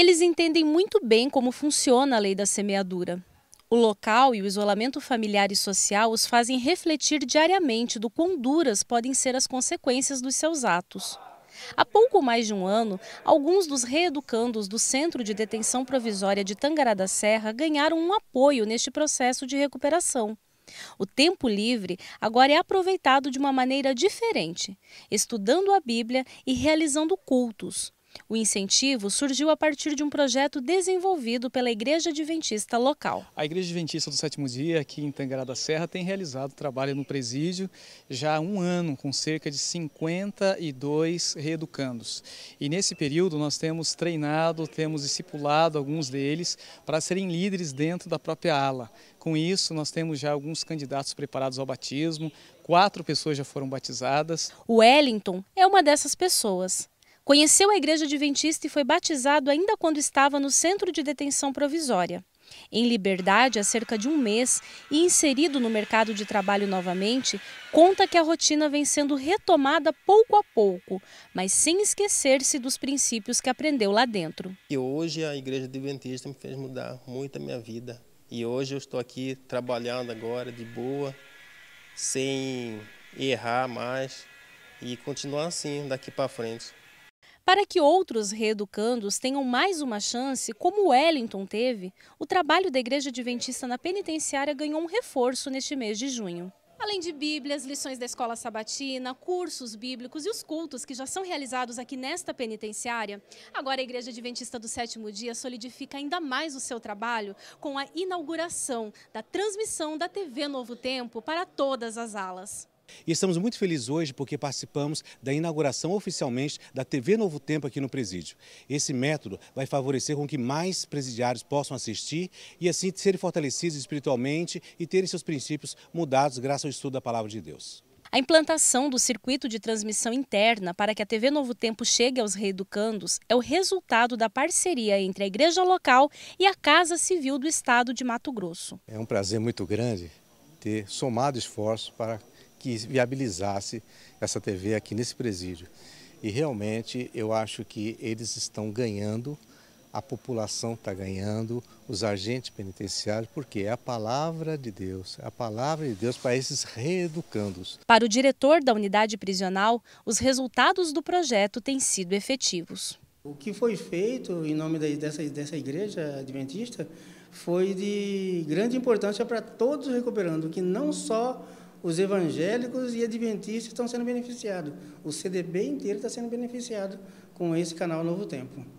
Eles entendem muito bem como funciona a lei da semeadura. O local e o isolamento familiar e social os fazem refletir diariamente do quão duras podem ser as consequências dos seus atos. Há pouco mais de um ano, alguns dos reeducandos do Centro de Detenção Provisória de Tangará da Serra ganharam um apoio neste processo de recuperação. O tempo livre agora é aproveitado de uma maneira diferente, estudando a Bíblia e realizando cultos, o incentivo surgiu a partir de um projeto desenvolvido pela Igreja Adventista local. A Igreja Adventista do Sétimo Dia, aqui em Tangará da Serra, tem realizado trabalho no presídio já há um ano, com cerca de 52 reeducandos. E nesse período nós temos treinado, temos discipulado alguns deles para serem líderes dentro da própria ala. Com isso, nós temos já alguns candidatos preparados ao batismo, quatro pessoas já foram batizadas. O Wellington é uma dessas pessoas. Conheceu a Igreja Adventista e foi batizado ainda quando estava no centro de detenção provisória. Em liberdade há cerca de um mês e inserido no mercado de trabalho novamente, conta que a rotina vem sendo retomada pouco a pouco, mas sem esquecer-se dos princípios que aprendeu lá dentro. E hoje a Igreja Adventista me fez mudar muito a minha vida. E hoje eu estou aqui trabalhando agora de boa, sem errar mais e continuar assim daqui para frente. Para que outros reeducandos tenham mais uma chance, como Wellington teve, o trabalho da Igreja Adventista na penitenciária ganhou um reforço neste mês de junho. Além de bíblias, lições da escola sabatina, cursos bíblicos e os cultos que já são realizados aqui nesta penitenciária, agora a Igreja Adventista do Sétimo Dia solidifica ainda mais o seu trabalho com a inauguração da transmissão da TV Novo Tempo para todas as alas. E estamos muito felizes hoje porque participamos da inauguração oficialmente da TV Novo Tempo aqui no presídio. Esse método vai favorecer com que mais presidiários possam assistir e assim serem fortalecidos espiritualmente e terem seus princípios mudados graças ao estudo da Palavra de Deus. A implantação do circuito de transmissão interna para que a TV Novo Tempo chegue aos reeducandos é o resultado da parceria entre a igreja local e a Casa Civil do Estado de Mato Grosso. É um prazer muito grande ter somado esforço para que viabilizasse essa TV aqui nesse presídio. E realmente eu acho que eles estão ganhando, a população está ganhando, os agentes penitenciários, porque é a palavra de Deus, é a palavra de Deus para esses reeducandos. Para o diretor da unidade prisional, os resultados do projeto têm sido efetivos. O que foi feito em nome dessa, dessa igreja adventista foi de grande importância para todos recuperando, que não só os evangélicos e adventistas estão sendo beneficiados. O CDB inteiro está sendo beneficiado com esse canal Novo Tempo.